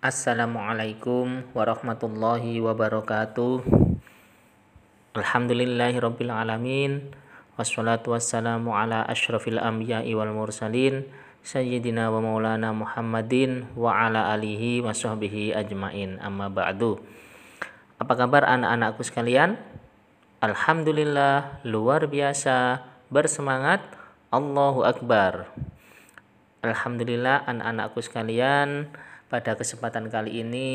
Assalamualaikum warahmatullahi wabarakatuh Alhamdulillahirrabbilalamin Wassalatu wassalamu ala ashrafil anbiya wal mursalin Sayyidina wa maulana Muhammadin wa ala alihi wa sahbihi ajmain amma ba'du Apa kabar anak-anakku sekalian? Alhamdulillah luar biasa bersemangat Allahu Akbar Alhamdulillah anak-anakku sekalian pada kesempatan kali ini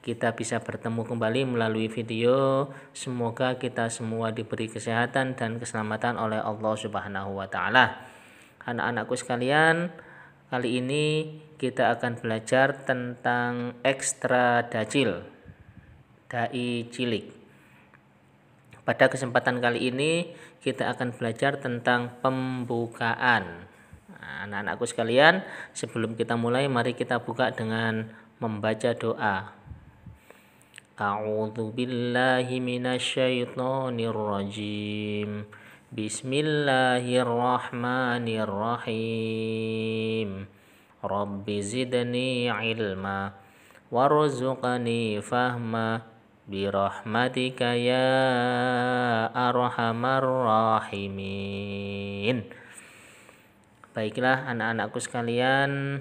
kita bisa bertemu kembali melalui video. Semoga kita semua diberi kesehatan dan keselamatan oleh Allah Subhanahu wa taala. Anak-anakku sekalian, kali ini kita akan belajar tentang ekstra dacil dai cilik. Pada kesempatan kali ini kita akan belajar tentang pembukaan anak-anakku sekalian, sebelum kita mulai mari kita buka dengan membaca doa. A'udzu billahi minasyaitonir rajim. Bismillahirrahmanirrahim. Rabbi zidni ilma warzuqni fahma birahmatika ya arhamar rahimin. Baiklah anak-anakku sekalian,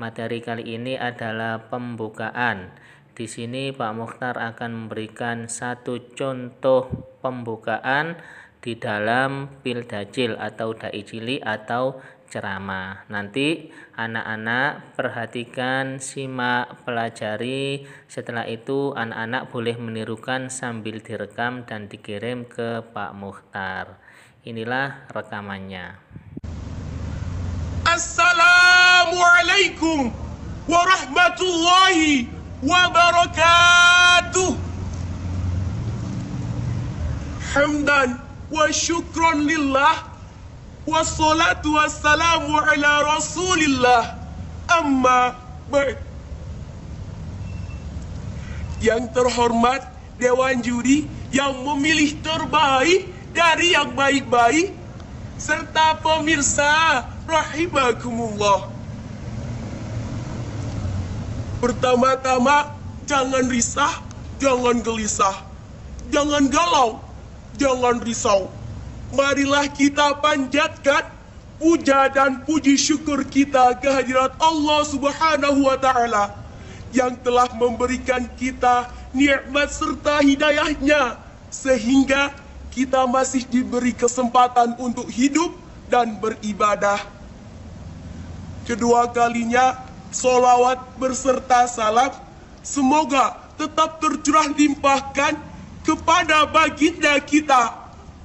materi kali ini adalah pembukaan. Di sini Pak Mukhtar akan memberikan satu contoh pembukaan di dalam pil pildacil atau dai cili atau ceramah. Nanti anak-anak perhatikan, simak, pelajari. Setelah itu anak-anak boleh menirukan sambil direkam dan dikirim ke Pak Mukhtar. Inilah rekamannya. Assalamualaikum warahmatullahi wabarakatuh. Hamdan wa syukran lillah wassalatu wassalamu ala rasulillah amma baik. Yang terhormat Dewan Juri yang memilih terbaik dari yang baik-baik serta pemirsa rahimakumullah. Pertama-tama, jangan risah, jangan gelisah, jangan galau, jangan risau. Marilah kita panjatkan puja dan puji syukur kita kehadirat Allah Subhanahu wa taala yang telah memberikan kita nikmat serta hidayahnya sehingga kita masih diberi kesempatan untuk hidup dan beribadah. Kedua kalinya, solawat berserta salam semoga tetap tercurah limpahkan kepada baginda kita,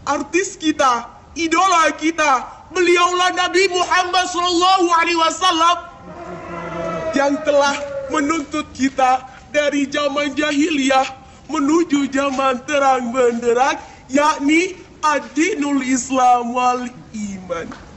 artis kita, idola kita, beliaulah Nabi Muhammad Shallallahu Alaihi Wasallam yang telah menuntut kita dari zaman jahiliyah menuju zaman terang benderang, yakni Adinul Islam wal Iman.